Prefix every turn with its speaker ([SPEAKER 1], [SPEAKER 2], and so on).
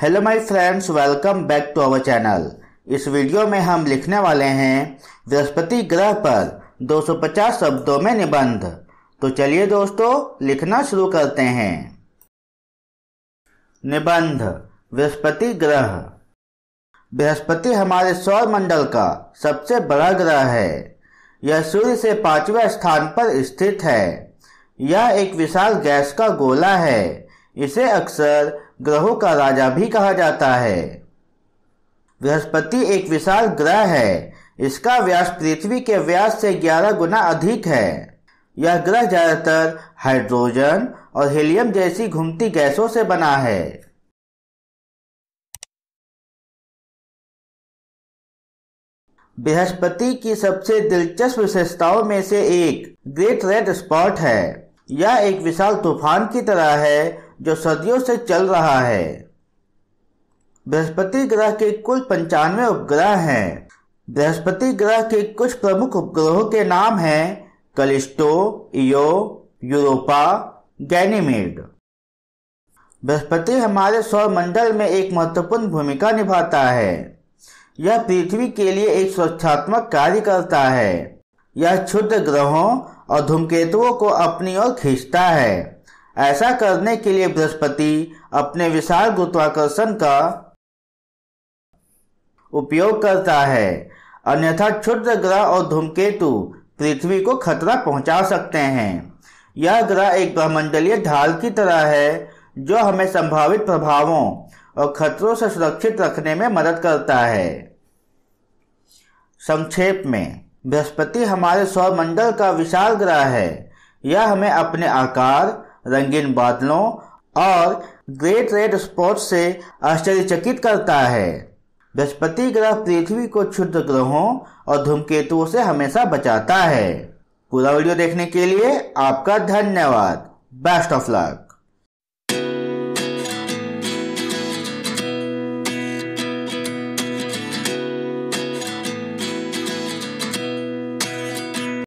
[SPEAKER 1] hello my friends welcome back to our channel इस video में हम लिखने वाले हैं बृहस्पति ग्रह पर 250 शब्दों में निबंध तो चलिए दोस्तों लिखना शुरू करते हैं निबंध बृहस्पति ग्रह बृहस्पति हमारे सौर मंडल का सबसे बड़ा ग्रह है यह सूर्य से पांचवें स्थान पर स्थित है यह एक विशाल गैस का गोला है इसे अक्सर ग्रहों का राजा भी कहा जाता है बृहस्पति एक विशाल ग्रह है इसका व्यास पृथ्वी के व्यास से 11 गुना अधिक है यह ग्रह ज्यादातर हाइड्रोजन और हीलियम जैसी घूमती गैसों से बना है बृहस्पति की सबसे दिलचस्प विशेषताओं में से एक ग्रेट रेड स्पॉट है यह एक विशाल तूफान की तरह है जो सदियों से चल रहा है बृहस्पति ग्रह के कुल पंचानवे उपग्रह हैं बृहस्पति ग्रह के कुछ प्रमुख उपग्रहों के नाम हैं कलिस्टो इो यूरोपा गैनीमेड बृहस्पति हमारे सौर मंडल में एक महत्वपूर्ण भूमिका निभाता है यह पृथ्वी के लिए एक सुरक्षात्मक कार्य करता है यह क्षुद्र ग्रहों और धूमकेतुओं को अपनी ओर खींचता है ऐसा करने के लिए बृहस्पति अपने विशाल गुरुत्वाकर्षण का उपयोग करता है अन्यथा क्षुद्र ग्रह और धूमकेतु पृथ्वी को खतरा पहुंचा सकते हैं यह ग्रह एक ब्रह्मंडलीय ढाल की तरह है जो हमें संभावित प्रभावों और खतरों से सुरक्षित रखने में मदद करता है संक्षेप में बृहस्पति हमारे सौरमंडल का विशाल ग्रह है यह हमें अपने आकार रंगीन बादलों और ग्रेट रेड स्पॉट से आश्चर्यचकित करता है बृहस्पति ग्रह पृथ्वी को क्षुद्र ग्रहों और धूमकेतुओं से हमेशा बचाता है पूरा वीडियो देखने के लिए आपका धन्यवाद बेस्ट ऑफ लक